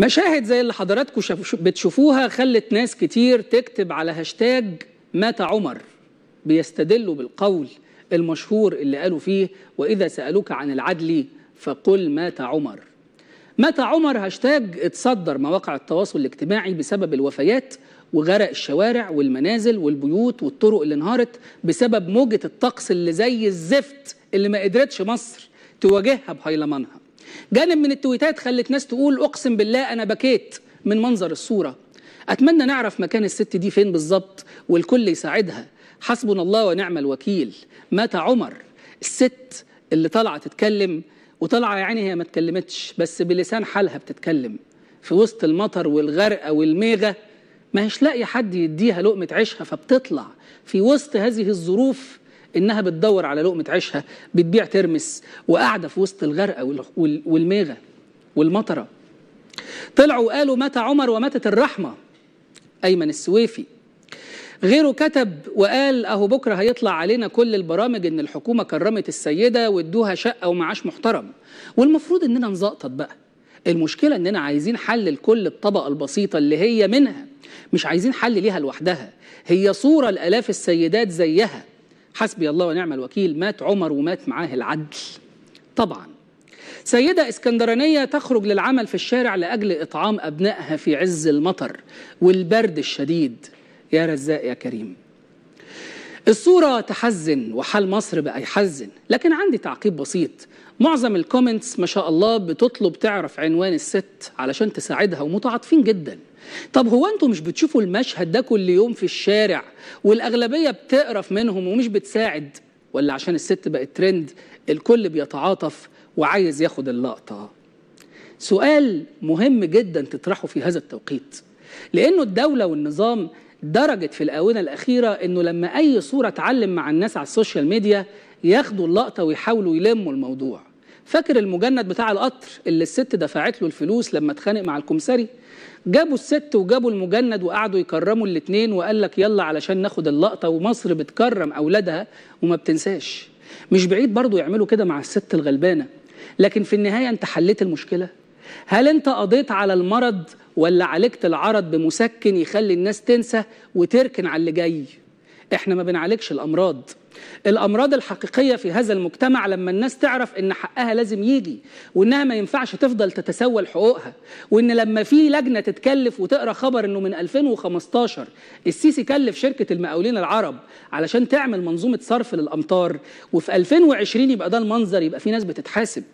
مشاهد زي اللي حضراتكم بتشوفوها خلت ناس كتير تكتب على هاشتاج مات عمر بيستدلوا بالقول المشهور اللي قالوا فيه وإذا سألوك عن العدل فقل مات عمر مات عمر هاشتاج اتصدر مواقع التواصل الاجتماعي بسبب الوفيات وغرق الشوارع والمنازل والبيوت والطرق اللي انهارت بسبب موجة الطقس اللي زي الزفت اللي ما قدرتش مصر تواجهها بهيلمانها جانب من التويتات خلت ناس تقول اقسم بالله انا بكيت من منظر الصوره اتمنى نعرف مكان الست دي فين بالظبط والكل يساعدها حسبنا الله ونعم الوكيل مات عمر الست اللي طالعه تتكلم وطالعه يعني هي ما اتكلمتش بس بلسان حالها بتتكلم في وسط المطر والغرقه والميغه ما هيش لاقي حد يديها لقمه عيشها فبتطلع في وسط هذه الظروف انها بتدور على لقمه عيشها بتبيع ترمس وقاعده في وسط الغرقه والميغه والمطره طلعوا وقالوا مات عمر وماتت الرحمه ايمن السويفي غيره كتب وقال اهو بكره هيطلع علينا كل البرامج ان الحكومه كرمت السيده وادوها شقه ومعاش محترم والمفروض اننا نزقطط بقى المشكله اننا عايزين حل لكل الطبقه البسيطه اللي هي منها مش عايزين حل ليها لوحدها هي صوره لالاف السيدات زيها حسبي الله ونعم الوكيل مات عمر ومات معاه العدل طبعا سيدة اسكندرانية تخرج للعمل في الشارع لأجل إطعام أبنائها في عز المطر والبرد الشديد يا رزاق يا كريم الصورة تحزن وحال مصر بقى يحزن لكن عندي تعقيب بسيط معظم الكومنتس ما شاء الله بتطلب تعرف عنوان الست علشان تساعدها ومتعاطفين جدا طب هو انتوا مش بتشوفوا المشهد ده كل يوم في الشارع والأغلبية بتقرف منهم ومش بتساعد ولا عشان الست بقت ترند الكل بيتعاطف وعايز ياخد اللقطة سؤال مهم جدا تطرحه في هذا التوقيت لأنه الدولة والنظام درجة في الآونة الأخيرة إنه لما أي صورة اتعلم مع الناس على السوشيال ميديا ياخدوا اللقطة ويحاولوا يلموا الموضوع فاكر المجند بتاع القطر اللي الست دفعت له الفلوس لما اتخانق مع الكمسري جابوا الست وجابوا المجند وقعدوا يكرموا الاثنين وقال لك يلا علشان ناخد اللقطة ومصر بتكرم أولادها وما بتنساش مش بعيد برضو يعملوا كده مع الست الغلبانة لكن في النهاية انت حليت المشكلة هل انت قضيت على المرض ولا عالجت العرض بمسكن يخلي الناس تنسى وتركن على اللي جاي احنا ما بنعالجش الامراض الامراض الحقيقيه في هذا المجتمع لما الناس تعرف ان حقها لازم يجي وانها ما ينفعش تفضل تتسول حقوقها وان لما في لجنه تتكلف وتقرا خبر انه من 2015 السيسي كلف شركه المقاولين العرب علشان تعمل منظومه صرف للامطار وفي 2020 يبقى ده المنظر يبقى في ناس بتتحاسب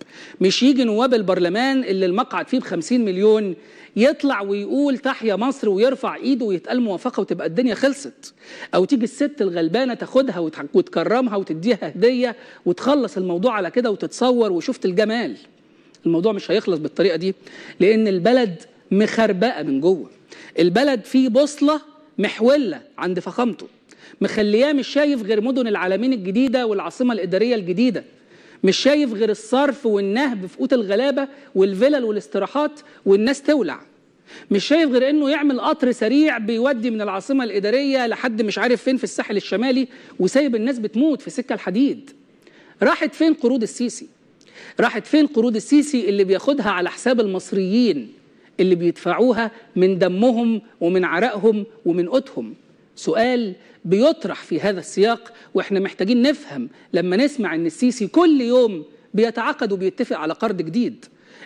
مش يجي نواب البرلمان اللي المقعد فيه ب 50 مليون يطلع ويقول تحيا مصر ويرفع ايده ويتقال موافقه وتبقى الدنيا خلصت او تيجي الست الغلبانه تاخدها وتحكوت وتكرمها وتديها هديه وتخلص الموضوع على كده وتتصور وشفت الجمال الموضوع مش هيخلص بالطريقه دي لان البلد مخربقه من جوه البلد فيه بوصله محوله عند فخامته مخلياه مش شايف غير مدن العالمين الجديده والعاصمه الاداريه الجديده مش شايف غير الصرف والنهب في قوت الغلابه والفلل والاستراحات والناس تولع مش شايف غير انه يعمل قطر سريع بيودي من العاصمه الاداريه لحد مش عارف فين في الساحل الشمالي وسايب الناس بتموت في سكه الحديد راحت فين قروض السيسي راحت فين قروض السيسي اللي بياخدها على حساب المصريين اللي بيدفعوها من دمهم ومن عرقهم ومن قوتهم سؤال بيطرح في هذا السياق واحنا محتاجين نفهم لما نسمع ان السيسي كل يوم بيتعاقد وبيتفق على قرض جديد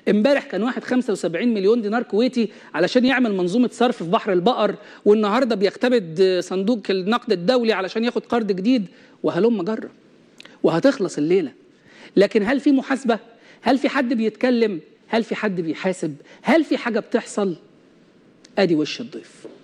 امبارح كان واحد 75 مليون دينار كويتي علشان يعمل منظومه صرف في بحر البقر والنهارده بيختبد صندوق النقد الدولي علشان ياخد قرض جديد وهلم جره وهتخلص الليله لكن هل في محاسبه هل في حد بيتكلم هل في حد بيحاسب هل في حاجه بتحصل ادي وش الضيف